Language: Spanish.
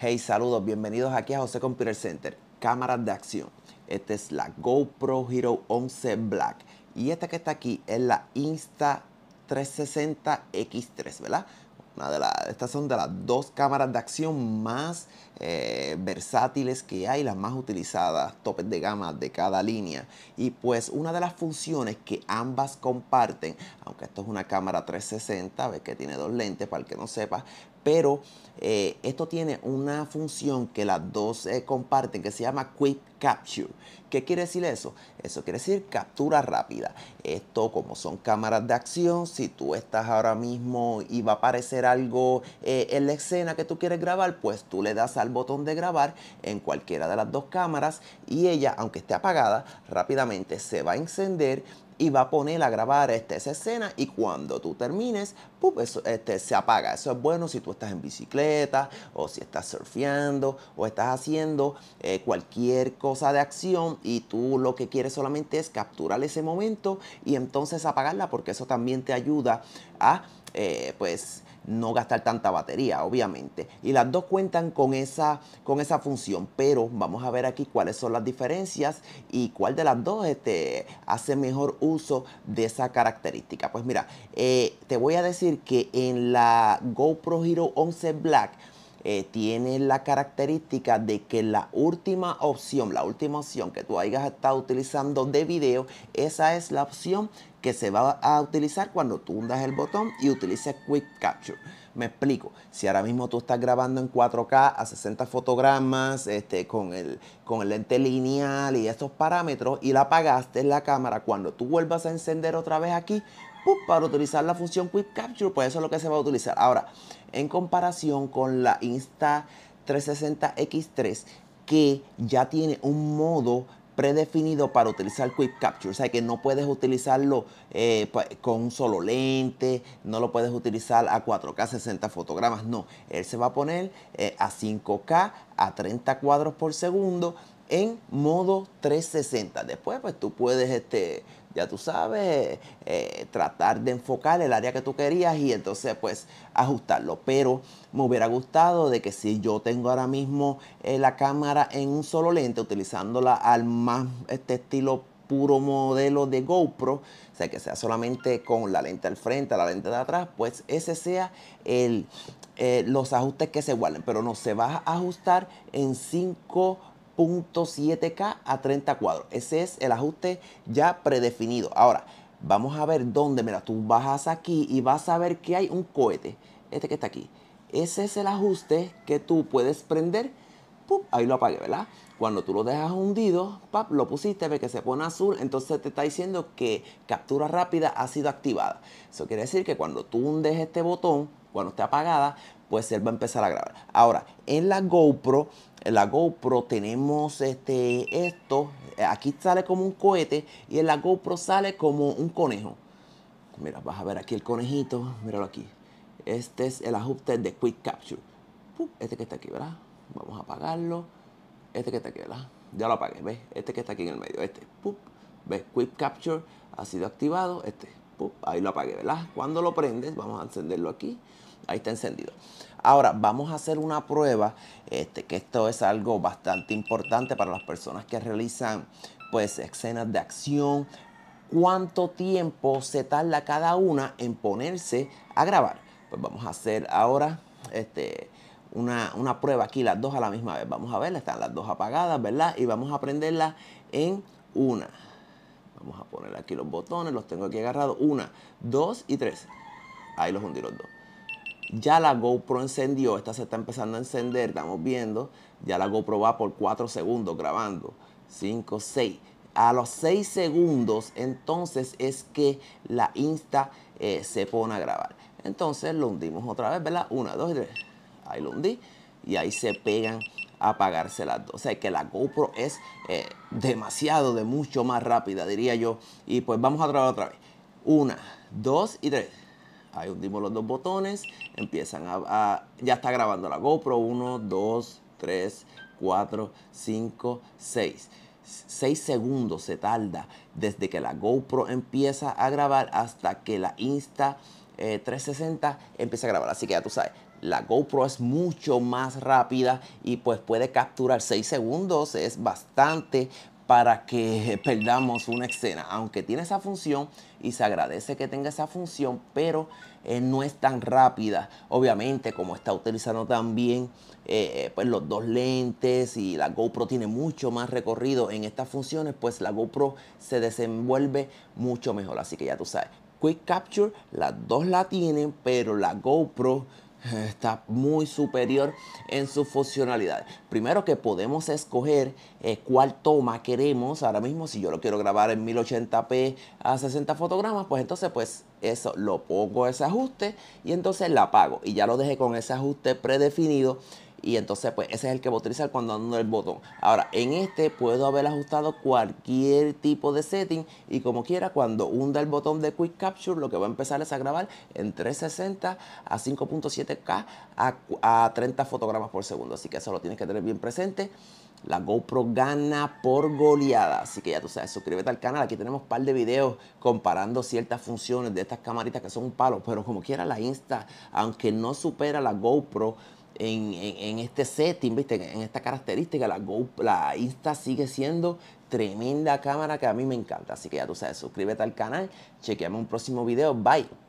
Hey, saludos, bienvenidos aquí a José Computer Center, cámaras de acción. Esta es la GoPro Hero 11 Black y esta que está aquí es la Insta 360 X3, ¿verdad? Una de estas son de las dos cámaras de acción más eh, versátiles que hay, las más utilizadas, topes de gama de cada línea. Y pues una de las funciones que ambas comparten, aunque esto es una cámara 360, ve que tiene dos lentes para el que no sepa, pero eh, esto tiene una función que las dos eh, comparten que se llama Quick Capture. ¿Qué quiere decir eso? Eso quiere decir captura rápida. Esto como son cámaras de acción, si tú estás ahora mismo y va a aparecer algo eh, en la escena que tú quieres grabar, pues tú le das al botón de grabar en cualquiera de las dos cámaras y ella, aunque esté apagada, rápidamente se va a encender y va a poner a grabar este, esa escena y cuando tú termines, pues, este, se apaga. Eso es bueno si tú estás en bicicleta o si estás surfeando o estás haciendo eh, cualquier cosa de acción y tú lo que quieres solamente es capturar ese momento y entonces apagarla porque eso también te ayuda a eh, pues no gastar tanta batería, obviamente. Y las dos cuentan con esa, con esa función, pero vamos a ver aquí cuáles son las diferencias y cuál de las dos este, hace mejor uso de esa característica. Pues mira, eh, te voy a decir que en la GoPro Hero 11 Black, eh, tiene la característica de que la última opción, la última opción que tú hayas estado utilizando de video, esa es la opción que se va a utilizar cuando tú hundas el botón y utilices Quick Capture. Me explico, si ahora mismo tú estás grabando en 4K a 60 fotogramas este, con, el, con el lente lineal y estos parámetros y la apagaste en la cámara, cuando tú vuelvas a encender otra vez aquí, para utilizar la función Quick Capture, pues eso es lo que se va a utilizar. Ahora, en comparación con la Insta360X3, que ya tiene un modo predefinido para utilizar Quick Capture. O sea que no puedes utilizarlo eh, con un solo lente, no lo puedes utilizar a 4K 60 fotogramas, no. Él se va a poner eh, a 5K a 30 cuadros por segundo en modo 360. Después, pues tú puedes, este, ya tú sabes, eh, tratar de enfocar el área que tú querías y entonces, pues, ajustarlo. Pero me hubiera gustado de que si yo tengo ahora mismo eh, la cámara en un solo lente, utilizándola al más este estilo puro modelo de GoPro, o sea que sea solamente con la lente al frente, la lente de atrás, pues ese sea el, eh, los ajustes que se guarden, pero no se va a ajustar en cinco 7 k a 30 cuadros. Ese es el ajuste ya predefinido. Ahora, vamos a ver dónde. Mira, tú bajas aquí y vas a ver que hay un cohete. Este que está aquí. Ese es el ajuste que tú puedes prender. Ahí lo apagué, ¿verdad? Cuando tú lo dejas hundido, lo pusiste, ve que se pone azul, entonces te está diciendo que captura rápida ha sido activada. Eso quiere decir que cuando tú hundes este botón, cuando esté apagada, pues él va a empezar a grabar. Ahora, en la GoPro, en la GoPro tenemos este, esto, aquí sale como un cohete y en la GoPro sale como un conejo. Mira, vas a ver aquí el conejito, míralo aquí. Este es el ajuste de Quick Capture. Este que está aquí, ¿verdad? Vamos a apagarlo. Este que está aquí, ¿verdad? Ya lo apagué, ¿ves? Este que está aquí en el medio, este. ¿Ves? Quick Capture ha sido activado. Este. Ahí lo apagué, ¿verdad? Cuando lo prendes, vamos a encenderlo aquí ahí está encendido. Ahora vamos a hacer una prueba, este, que esto es algo bastante importante para las personas que realizan pues escenas de acción, cuánto tiempo se tarda cada una en ponerse a grabar. Pues vamos a hacer ahora este, una, una, prueba aquí, las dos a la misma vez. Vamos a ver, están las dos apagadas, ¿verdad? Y vamos a prenderlas en una. Vamos a poner aquí los botones, los tengo aquí agarrados. Una, dos y tres. Ahí los hundí los dos. Ya la GoPro encendió, esta se está empezando a encender, estamos viendo. Ya la GoPro va por 4 segundos grabando. 5, 6. A los 6 segundos entonces es que la Insta eh, se pone a grabar. Entonces lo hundimos otra vez, ¿verdad? 1, 2, y 3. Ahí lo hundí y ahí se pegan a apagarse las dos. O sea que la GoPro es eh, demasiado, de mucho más rápida, diría yo. Y pues vamos a grabar otra vez. 1, 2 y 3. Ahí hundimos los dos botones, empiezan a, ya está grabando la GoPro 1, 2, 3, 4, 5, 6. 6 segundos se tarda desde que la GoPro empieza a grabar hasta que la Insta 360 eh, empieza a grabar. Así que ya tú sabes, la GoPro es mucho más rápida y pues puede capturar 6 segundos, es bastante, para que perdamos una escena, aunque tiene esa función y se agradece que tenga esa función, pero eh, no es tan rápida. Obviamente, como está utilizando también eh, eh, pues los dos lentes y la GoPro tiene mucho más recorrido en estas funciones, pues la GoPro se desenvuelve mucho mejor. Así que ya tú sabes, Quick Capture, las dos la tienen, pero la GoPro está muy superior en su funcionalidad. Primero que podemos escoger eh, cuál toma queremos. Ahora mismo, si yo lo quiero grabar en 1080p a 60 fotogramas, pues entonces pues eso lo pongo ese ajuste y entonces la apago. Y ya lo dejé con ese ajuste predefinido y entonces pues ese es el que voy a utilizar cuando ando el botón. Ahora, en este puedo haber ajustado cualquier tipo de setting y como quiera, cuando hunda el botón de Quick Capture, lo que va a empezar es a grabar en 360 a 5.7K a, a 30 fotogramas por segundo. Así que eso lo tienes que tener bien presente. La GoPro gana por goleada. Así que ya tú sabes, suscríbete al canal. Aquí tenemos un par de videos comparando ciertas funciones de estas camaritas que son un palo. Pero como quiera la Insta, aunque no supera la GoPro, en, este setting, ¿viste? en esta característica, la, Go, la Insta sigue siendo tremenda cámara que a mí me encanta. Así que ya tú sabes, suscríbete al canal, Chequeamos un próximo video, bye.